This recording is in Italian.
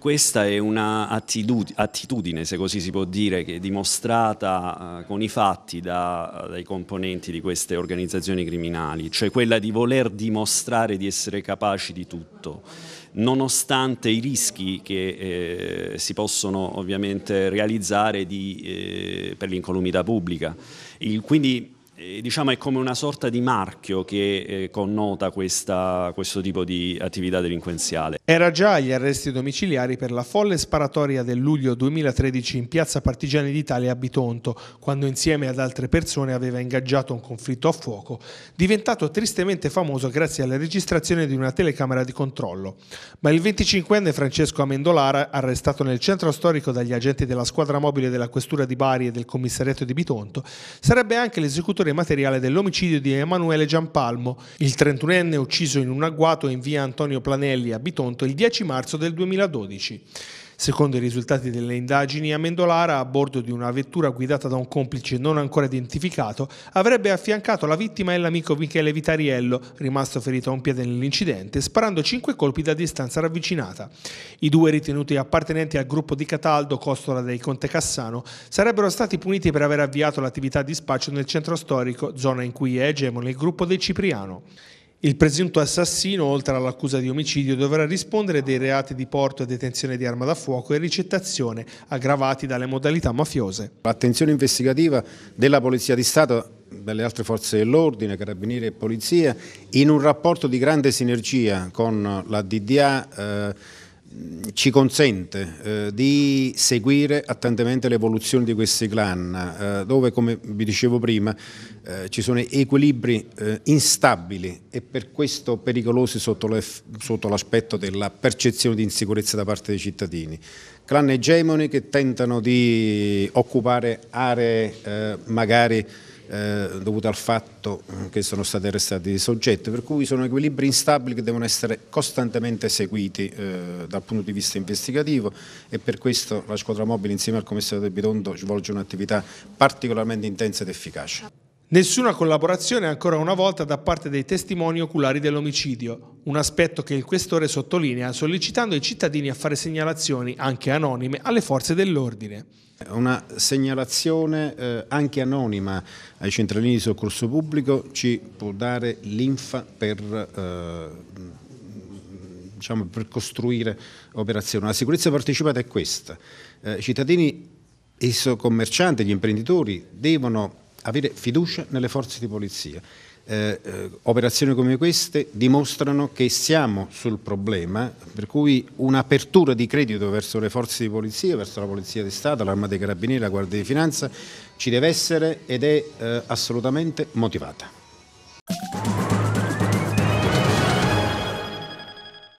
Questa è un'attitudine, se così si può dire, che è dimostrata eh, con i fatti da, dai componenti di queste organizzazioni criminali, cioè quella di voler dimostrare di essere capaci di tutto, nonostante i rischi che eh, si possono ovviamente realizzare di, eh, per l'incolumità pubblica. Il, quindi eh, diciamo, è come una sorta di marchio che eh, connota questa, questo tipo di attività delinquenziale. Era già agli arresti domiciliari per la folle sparatoria del luglio 2013 in piazza Partigiani d'Italia a Bitonto, quando insieme ad altre persone aveva ingaggiato un conflitto a fuoco, diventato tristemente famoso grazie alla registrazione di una telecamera di controllo. Ma il 25enne Francesco Amendolara, arrestato nel centro storico dagli agenti della squadra mobile della Questura di Bari e del commissariato di Bitonto, sarebbe anche l'esecutore autore materiale dell'omicidio di Emanuele Giampalmo, il 31enne ucciso in un agguato in via Antonio Planelli a Bitonto il 10 marzo del 2012. Secondo i risultati delle indagini, Amendolara, a bordo di una vettura guidata da un complice non ancora identificato, avrebbe affiancato la vittima e l'amico Michele Vitariello, rimasto ferito a un piede nell'incidente, sparando cinque colpi da distanza ravvicinata. I due ritenuti appartenenti al gruppo di Cataldo, costola dei Conte Cassano, sarebbero stati puniti per aver avviato l'attività di spaccio nel centro storico, zona in cui è egemone il gruppo del Cipriano. Il presunto assassino, oltre all'accusa di omicidio, dovrà rispondere dei reati di porto e detenzione di arma da fuoco e ricettazione, aggravati dalle modalità mafiose. L'attenzione investigativa della Polizia di Stato delle altre forze dell'ordine, carabinieri e polizia, in un rapporto di grande sinergia con la DDA, eh, ci consente eh, di seguire attentamente l'evoluzione di questi clan, eh, dove come vi dicevo prima eh, ci sono equilibri eh, instabili e per questo pericolosi sotto, l'aspetto della percezione di insicurezza da parte dei cittadini. Clan egemoni che tentano di occupare aree eh, magari eh, dovuta al fatto eh, che sono stati arrestati i soggetti, per cui sono equilibri instabili che devono essere costantemente seguiti eh, dal punto di vista investigativo e per questo la squadra mobile insieme al commissario del Bitondo svolge un'attività particolarmente intensa ed efficace. Nessuna collaborazione ancora una volta da parte dei testimoni oculari dell'omicidio, un aspetto che il questore sottolinea sollecitando i cittadini a fare segnalazioni, anche anonime, alle forze dell'ordine. Una segnalazione eh, anche anonima ai centralini di soccorso pubblico ci può dare l'infa per... Eh, Diciamo, per costruire operazioni. La sicurezza partecipata è questa. Eh, I eh, cittadini, i commercianti, gli imprenditori devono avere fiducia nelle forze di polizia. Eh, eh, operazioni come queste dimostrano che siamo sul problema, per cui un'apertura di credito verso le forze di polizia, verso la Polizia di Stato, l'Arma dei Carabinieri, la Guardia di Finanza, ci deve essere ed è eh, assolutamente motivata.